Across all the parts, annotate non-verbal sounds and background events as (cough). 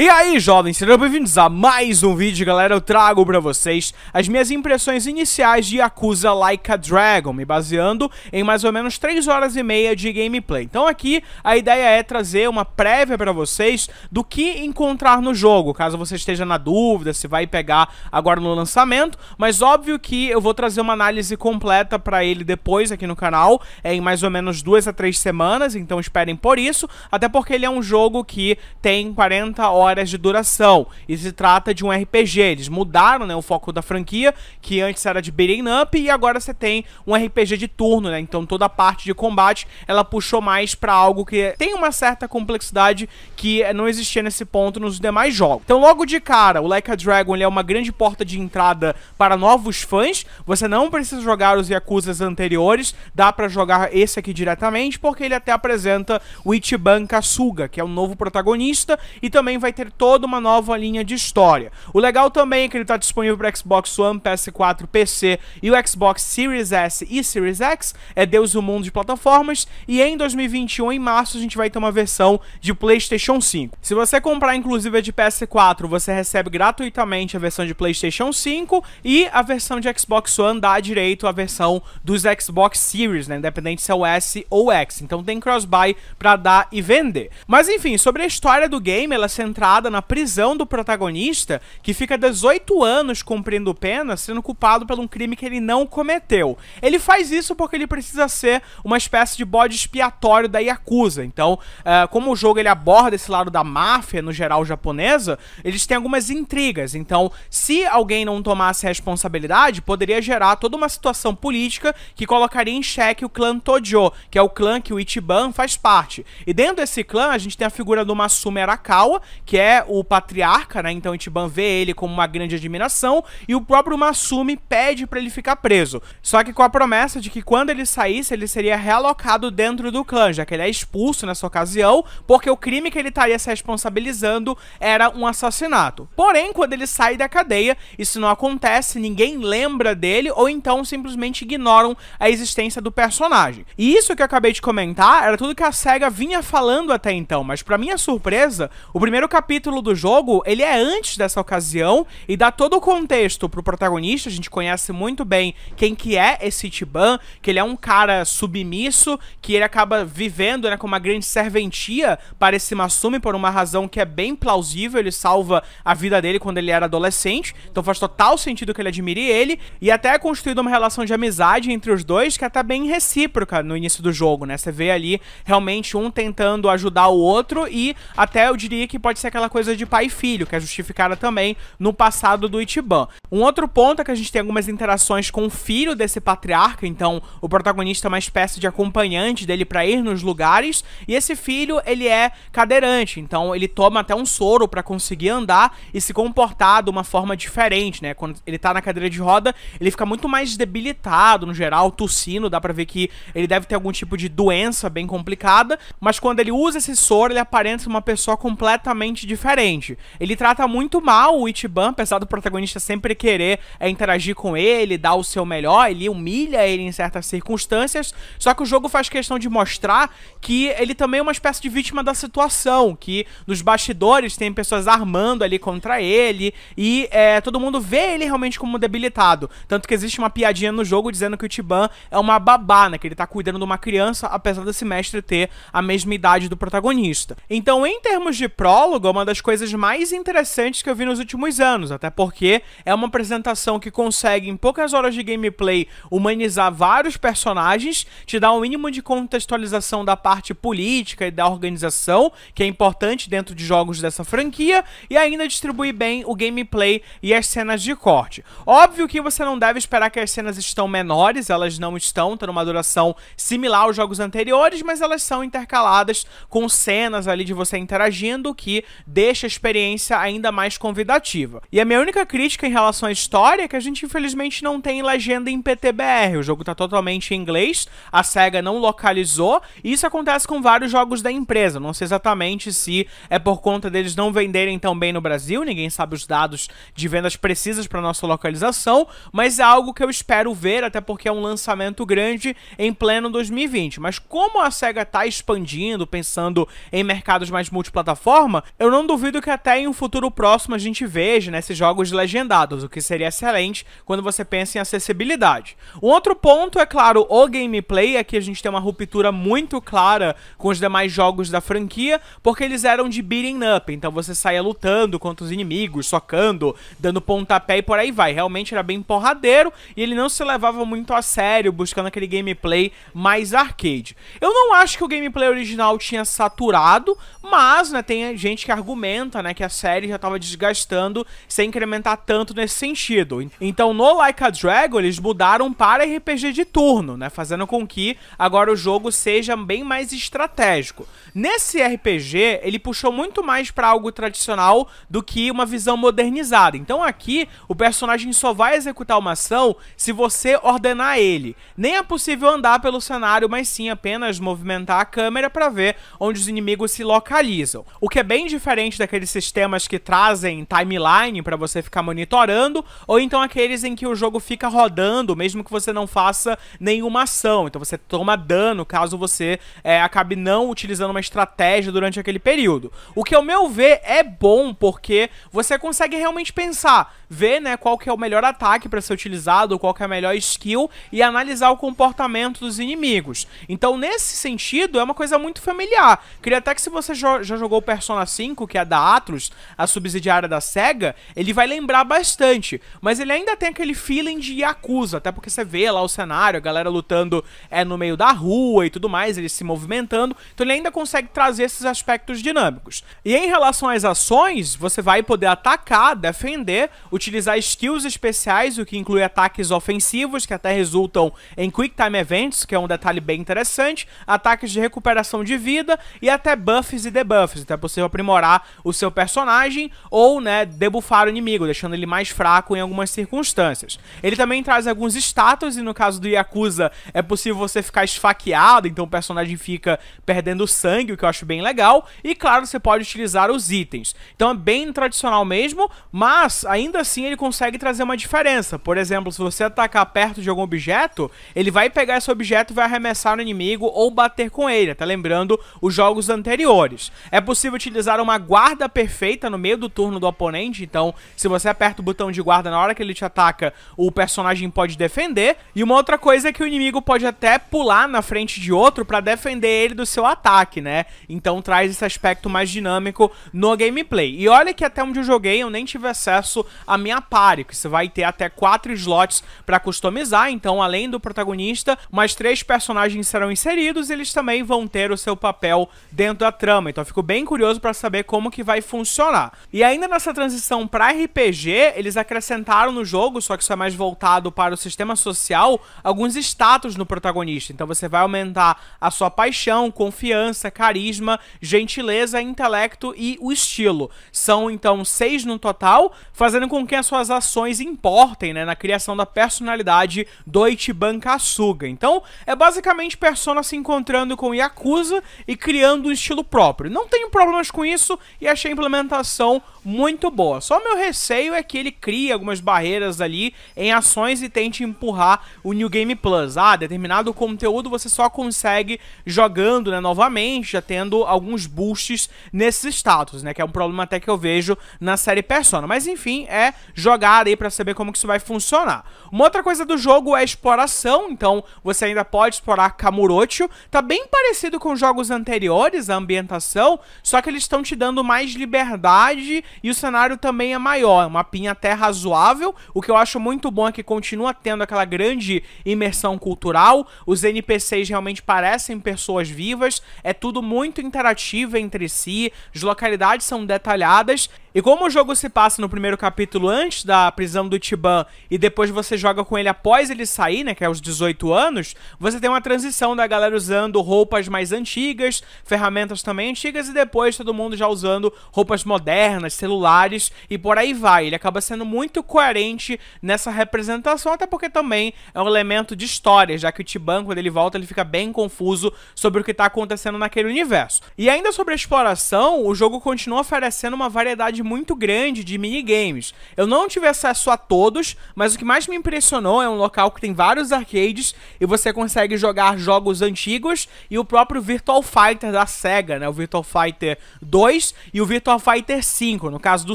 E aí, jovens, sejam bem-vindos a mais um vídeo, galera. Eu trago para vocês as minhas impressões iniciais de Yakuza Like a Dragon, me baseando em mais ou menos 3 horas e meia de gameplay. Então aqui a ideia é trazer uma prévia para vocês do que encontrar no jogo, caso você esteja na dúvida se vai pegar agora no lançamento, mas óbvio que eu vou trazer uma análise completa para ele depois aqui no canal, é, em mais ou menos 2 a 3 semanas, então esperem por isso, até porque ele é um jogo que tem 40 horas horas de duração. E se trata de um RPG. Eles mudaram né, o foco da franquia, que antes era de beating up, e agora você tem um RPG de turno, né? Então toda a parte de combate ela puxou mais para algo que tem uma certa complexidade que não existia nesse ponto nos demais jogos. Então, logo de cara, o Like a Dragon é uma grande porta de entrada para novos fãs. Você não precisa jogar os Yakuzas anteriores, dá para jogar esse aqui diretamente, porque ele até apresenta o Ichiban Kasuga, que é o novo protagonista, e também vai ter ter toda uma nova linha de história. O legal também é que ele está disponível para Xbox One, PS4, PC e o Xbox Series S e Series X. É Deus o mundo de plataformas. E em 2021, em março, a gente vai ter uma versão de PlayStation 5. Se você comprar, inclusive, a de PS4, você recebe gratuitamente a versão de PlayStation 5 e a versão de Xbox One dá direito à versão dos Xbox Series, né? Independente se é o S ou o X. Então tem cross-buy para dar e vender. Mas enfim, sobre a história do game, ela é encontrada na prisão do protagonista, que fica 18 anos cumprindo pena, sendo culpado por um crime que ele não cometeu. Ele faz isso porque ele precisa ser uma espécie de bode expiatório da Yakuza. Então, uh, como o jogo ele aborda esse lado da máfia, no geral japonesa, eles têm algumas intrigas. Então, se alguém não tomasse responsabilidade, poderia gerar toda uma situação política que colocaria em xeque o clã Tojo, que é o clã que o Ichiban faz parte. E dentro desse clã, a gente tem a figura do Masume Arakawa, que é o patriarca, né? Então Itiban vê ele como uma grande admiração e o próprio Masumi pede para ele ficar preso. Só que com a promessa de que quando ele saísse, ele seria realocado dentro do clã, já que ele é expulso nessa ocasião, porque o crime que ele estaria se responsabilizando era um assassinato. Porém, quando ele sai da cadeia, isso não acontece, ninguém lembra dele ou então simplesmente ignoram a existência do personagem. E isso que eu acabei de comentar era tudo que a SEGA vinha falando até então, mas para minha surpresa, o primeiro capítulo do jogo, ele é antes dessa ocasião e dá todo o contexto pro protagonista. A gente conhece muito bem quem que é esse Tiban que ele é um cara submisso, que ele acaba vivendo, né, com uma grande serventia para esse Masumi por uma razão que é bem plausível. Ele salva a vida dele quando ele era adolescente, então faz total sentido que ele admire ele e até é construída uma relação de amizade entre os dois que é até bem recíproca no início do jogo, né? Você vê ali realmente um tentando ajudar o outro e até eu diria que pode ser aquela coisa de pai e filho, que é justificada também no passado do Itiban. Um outro ponto é que a gente tem algumas interações com o filho desse patriarca, então o protagonista é uma espécie de acompanhante dele para ir nos lugares, e esse filho, ele é cadeirante, então ele toma até um soro para conseguir andar e se comportar de uma forma diferente, né? Quando ele tá na cadeira de roda, ele fica muito mais debilitado no geral, tossindo, dá para ver que ele deve ter algum tipo de doença bem complicada, mas quando ele usa esse soro, ele aparenta uma pessoa completamente diferente. Ele trata muito mal o Itiban, apesar do protagonista sempre querer é, interagir com ele, dar o seu melhor, ele humilha ele em certas circunstâncias, só que o jogo faz questão de mostrar que ele também é uma espécie de vítima da situação, que nos bastidores tem pessoas armando ali contra ele, e é, todo mundo vê ele realmente como debilitado. Tanto que existe uma piadinha no jogo dizendo que o Itiban é uma babá, né, que ele tá cuidando de uma criança, apesar desse mestre ter a mesma idade do protagonista. Então, em termos de prólogo, é uma das coisas mais interessantes que eu vi nos últimos anos, até porque é uma apresentação que consegue, em poucas horas de gameplay, humanizar vários personagens, te dar um mínimo de contextualização da parte política e da organização, que é importante dentro de jogos dessa franquia, e ainda distribuir bem o gameplay e as cenas de corte. Óbvio que você não deve esperar que as cenas estão menores, elas não estão, tendo uma duração similar aos jogos anteriores, mas elas são intercaladas com cenas ali de você interagindo que deixa a experiência ainda mais convidativa. E a minha única crítica em relação à história é que a gente infelizmente não tem legenda em PTBR. O jogo está totalmente em inglês, a SEGA não localizou, e isso acontece com vários jogos da empresa. Não sei exatamente se é por conta deles não venderem tão bem no Brasil, ninguém sabe os dados de vendas precisas para nossa localização, mas é algo que eu espero ver, até porque é um lançamento grande em pleno 2020. Mas como a SEGA está expandindo, pensando em mercados mais multiplataforma, eu eu não duvido que até em um futuro próximo a gente veja né, esses jogos legendados, o que seria excelente quando você pensa em acessibilidade. Um outro ponto é, claro, o gameplay. Aqui a gente tem uma ruptura muito clara com os demais jogos da franquia, porque eles eram de beating up, então você saía lutando contra os inimigos, socando, dando pontapé e por aí vai. Realmente era bem porradeiro e ele não se levava muito a sério, buscando aquele gameplay mais arcade. Eu não acho que o gameplay original tinha saturado, mas né, tem gente que que argumenta, né, que a série já estava desgastando sem incrementar tanto nesse sentido. Então, no Like a Dragon, eles mudaram para RPG de turno, né, fazendo com que agora o jogo seja bem mais estratégico. Nesse RPG, ele puxou muito mais para algo tradicional do que uma visão modernizada. Então, aqui, o personagem só vai executar uma ação se você ordenar ele. Nem é possível andar pelo cenário, mas sim apenas movimentar a câmera para ver onde os inimigos se localizam. O que é bem diferente diferente daqueles sistemas que trazem timeline para você ficar monitorando, ou então aqueles em que o jogo fica rodando, mesmo que você não faça nenhuma ação. Então você toma dano caso você é, acabe não utilizando uma estratégia durante aquele período. O que, ao meu ver, é bom porque você consegue realmente pensar, ver né, qual que é o melhor ataque para ser utilizado, qual que é a melhor skill e analisar o comportamento dos inimigos. Então, nesse sentido, é uma coisa muito familiar. Queria até que se você já jogou Persona 5, 5, que é da Atlus, a subsidiária da SEGA, ele vai lembrar bastante. Mas ele ainda tem aquele feeling de Yakuza, até porque você vê lá o cenário, a galera lutando é no meio da rua e tudo mais, eles se movimentando. Então ele ainda consegue trazer esses aspectos dinâmicos. E em relação às ações, você vai poder atacar, defender, utilizar skills especiais, o que inclui ataques ofensivos, que até resultam em Quick Time Events, que é um detalhe bem interessante, ataques de recuperação de vida e até buffs e debuffs. Então é possível aprimorar melhorar o seu personagem ou, né, debufar o inimigo, deixando ele mais fraco em algumas circunstâncias. Ele também traz alguns status e no caso do Yakuza é possível você ficar esfaqueado, então o personagem fica perdendo sangue, o que eu acho bem legal, e claro, você pode utilizar os itens. Então é bem tradicional mesmo, mas ainda assim ele consegue trazer uma diferença. Por exemplo, se você atacar perto de algum objeto, ele vai pegar esse objeto e vai arremessar no inimigo ou bater com ele, tá lembrando os jogos anteriores. É possível utilizar uma uma guarda perfeita no meio do turno do oponente, então se você aperta o botão de guarda na hora que ele te ataca, o personagem pode defender. E uma outra coisa é que o inimigo pode até pular na frente de outro para defender ele do seu ataque, né? Então traz esse aspecto mais dinâmico no gameplay. E olha que até onde eu joguei eu nem tive acesso à minha party, que você vai ter até quatro slots para customizar, então além do protagonista, mais três personagens serão inseridos e eles também vão ter o seu papel dentro da trama. Então eu fico bem curioso para saber saber como que vai funcionar. E ainda nessa transição para RPG, eles acrescentaram no jogo, só que isso é mais voltado para o sistema social, alguns status no protagonista. Então você vai aumentar a sua paixão, confiança, carisma, gentileza, intelecto e o estilo. São então seis no total, fazendo com que as suas ações importem né, na criação da personalidade do Ichiban Kasuga. Então é basicamente Persona se encontrando com Yakuza e criando um estilo próprio. Não tenho problemas com isso, isso e achei a implementação muito boa. Só meu receio é que ele crie algumas barreiras ali em ações e tente empurrar o New Game Plus. Ah, determinado conteúdo você só consegue jogando, né, novamente, já tendo alguns boosts nesses status, né, que é um problema até que eu vejo na série Persona. Mas enfim, é jogar aí para saber como que isso vai funcionar. Uma outra coisa do jogo é exploração, então você ainda pode explorar Kamurocho. Tá bem parecido com jogos anteriores, a ambientação, só que eles estão te dando mais liberdade e o cenário também é maior. Um mapinha até razoável. O que eu acho muito bom é que continua tendo aquela grande imersão cultural. Os NPCs realmente parecem pessoas vivas. É tudo muito interativo entre si. As localidades são detalhadas. E como o jogo se passa no primeiro capítulo antes da prisão do Tiban e depois você joga com ele após ele sair, né, que é os 18 anos, você tem uma transição da galera usando roupas mais antigas, ferramentas também antigas e depois todo mundo já usando roupas modernas, celulares e por aí vai. Ele acaba sendo muito coerente nessa representação, até porque também é um elemento de história, já que o Tiban, quando ele volta, ele fica bem confuso sobre o que está acontecendo naquele universo. E ainda sobre a exploração, o jogo continua oferecendo uma variedade muito grande de minigames. Eu não tive acesso a todos, mas o que mais me impressionou é um local que tem vários arcades e você consegue jogar jogos antigos e o próprio Virtual Fighter da SEGA, né? O Virtual Fighter 2 2 e o Virtua Fighter 5. No caso do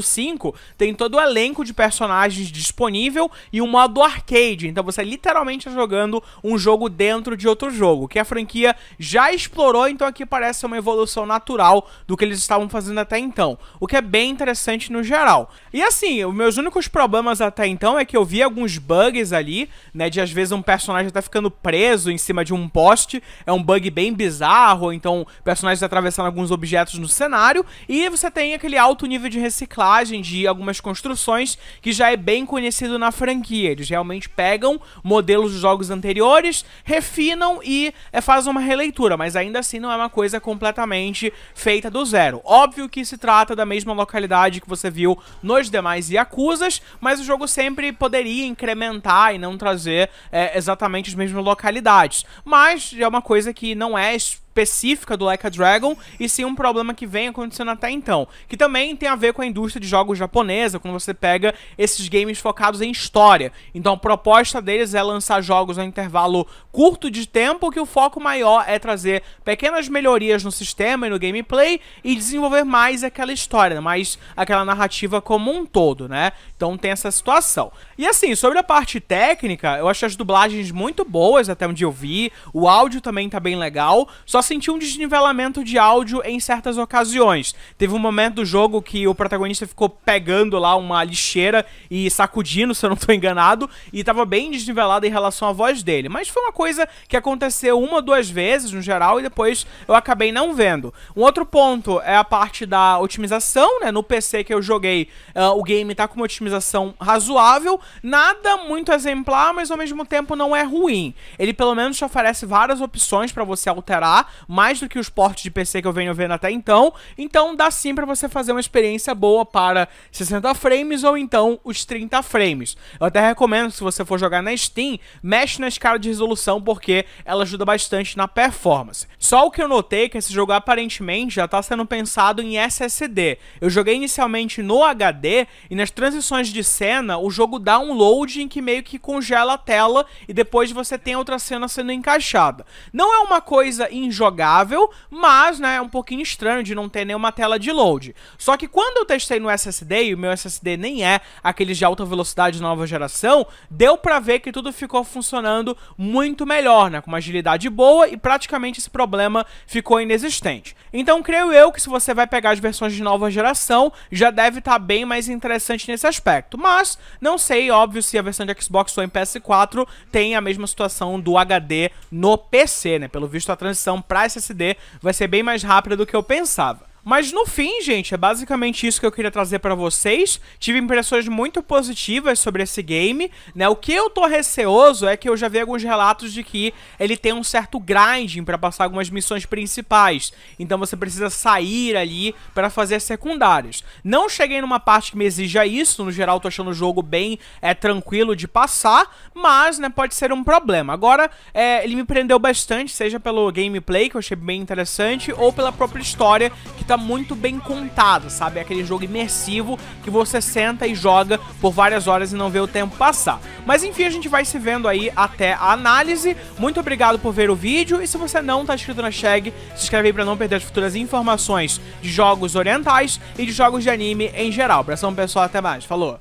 5, tem todo o elenco de personagens disponível e um modo arcade. Então você literalmente está jogando um jogo dentro de outro jogo, que a franquia já explorou, então aqui parece uma evolução natural do que eles estavam fazendo até então, o que é bem interessante no geral. E assim, os meus únicos problemas até então é que eu vi alguns bugs ali, né, de às vezes um personagem tá ficando preso em cima de um poste, é um bug bem bizarro, então personagens tá atravessando alguns objetos no cenário, e você tem aquele alto nível de reciclagem de algumas construções que já é bem conhecido na franquia. Eles realmente pegam modelos de jogos anteriores, refinam e é, fazem uma releitura, mas ainda assim não é uma coisa completamente feita do zero. Óbvio que se trata da mesma localidade que você viu nos demais Yakuzas, mas o jogo sempre poderia incrementar e não trazer é, exatamente as mesmas localidades. Mas é uma coisa que não é específica do Like a Dragon, e sim um problema que vem acontecendo até então, que também tem a ver com a indústria de jogos japonesa, quando você pega esses games focados em história. Então a proposta deles é lançar jogos a intervalo curto de tempo, que o foco maior é trazer pequenas melhorias no sistema e no gameplay e desenvolver mais aquela história, mais aquela narrativa como um todo, né? Então tem essa situação. E assim, sobre a parte técnica, eu acho as dublagens muito boas até onde eu vi, o áudio também tá bem legal, só senti um desnivelamento de áudio em certas ocasiões. Teve um momento do jogo que o protagonista ficou pegando lá uma lixeira e sacudindo, (laughs) se eu não tô enganado, e tava bem desnivelado em relação à voz dele. Mas foi uma coisa que aconteceu uma ou duas vezes no geral e depois eu acabei não vendo. Um outro ponto é a parte da otimização, né? No PC que eu joguei, uh, o game tá com uma otimização razoável, nada muito exemplar, mas ao mesmo tempo não é ruim. Ele pelo menos te oferece várias opções para você alterar, mais do que os portes de PC que eu venho vendo até então. Então dá sim para você fazer uma experiência boa para 60 frames ou então os 30 frames. Eu até recomendo se você for jogar na Steam, mexe na escala de resolução porque ela ajuda bastante na performance. Só o que eu notei é que esse jogo aparentemente já está sendo pensado em SSD. Eu joguei inicialmente no HD e nas transições de cena o jogo dá um loading que meio que congela a tela e depois você tem outra cena sendo encaixada. Não é uma coisa injogável jogável, mas, né, é um pouquinho estranho de não ter nenhuma tela de load. Só que quando eu testei no SSD, e o meu SSD nem é aqueles de alta velocidade nova geração, deu para ver que tudo ficou funcionando muito melhor, né, com uma agilidade boa e praticamente esse problema ficou inexistente. Então, creio eu que se você vai pegar as versões de nova geração, já deve estar tá bem mais interessante nesse aspecto. Mas, não sei, óbvio, se a versão de Xbox ou em PS4 tem a mesma situação do HD no PC, né, pelo visto a transição pra para SSD vai ser bem mais rápida do que eu pensava. Mas no fim, gente, é basicamente isso que eu queria trazer para vocês. Tive impressões muito positivas sobre esse game, né? O que eu tô receoso é que eu já vi alguns relatos de que ele tem um certo grinding para passar algumas missões principais. Então você precisa sair ali para fazer secundários. Não cheguei numa parte que me exija isso, no geral tô achando o jogo bem é tranquilo de passar, mas né, pode ser um problema. Agora, é, ele me prendeu bastante, seja pelo gameplay, que eu achei bem interessante, ou pela própria história, que tá muito bem contado, sabe? É aquele jogo imersivo que você senta e joga por várias horas e não vê o tempo passar. Mas enfim, a gente vai se vendo aí até a análise. Muito obrigado por ver o vídeo e se você não tá inscrito na Shag, se inscreve aí pra não perder as futuras informações de jogos orientais e de jogos de anime em geral. Abração pessoal, até mais. Falou!